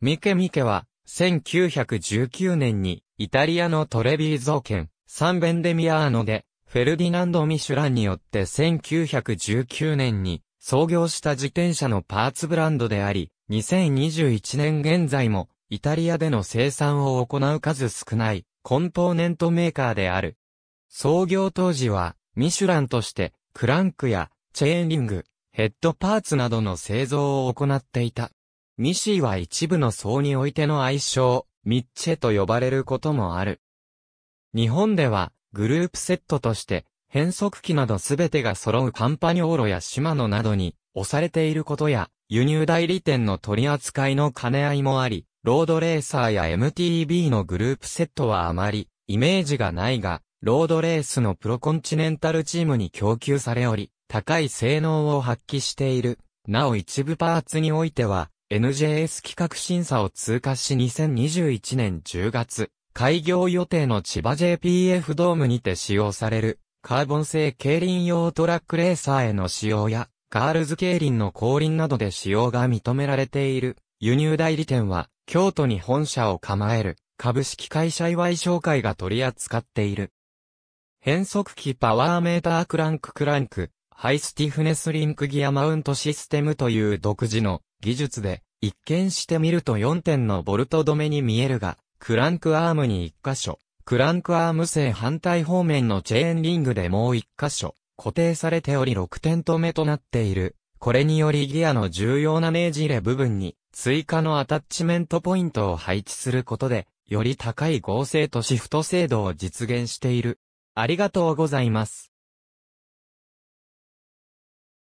ミケミケは、1919年に、イタリアのトレビーゾ県、サンベンデミアーノで、フェルディナンド・ミシュランによって1919年に創業した自転車のパーツブランドであり、2021年現在もイタリアでの生産を行う数少ないコンポーネントメーカーである。創業当時はミシュランとしてクランクやチェーンリング、ヘッドパーツなどの製造を行っていた。ミシーは一部の層においての愛称、ミッチェと呼ばれることもある。日本では、グループセットとして、変速機などすべてが揃うカンパニオーロやシマノなどに、押されていることや、輸入代理店の取り扱いの兼ね合いもあり、ロードレーサーや MTB のグループセットはあまり、イメージがないが、ロードレースのプロコンチネンタルチームに供給されおり、高い性能を発揮している。なお一部パーツにおいては、NJS 企画審査を通過し2021年10月、開業予定の千葉 JPF ドームにて使用される、カーボン製競輪用トラックレーサーへの使用や、ガールズ競輪の降臨などで使用が認められている、輸入代理店は、京都に本社を構える、株式会社祝い紹介が取り扱っている。変速機パワーメータークランククランク、ハイスティフネスリンクギアマウントシステムという独自の技術で、一見してみると4点のボルト止めに見えるが、クランクアームに1箇所、クランクアーム製反対方面のチェーンリングでもう1箇所、固定されており6点止めとなっている。これによりギアの重要なネージレ部分に追加のアタッチメントポイントを配置することで、より高い合成とシフト精度を実現している。ありがとうございます。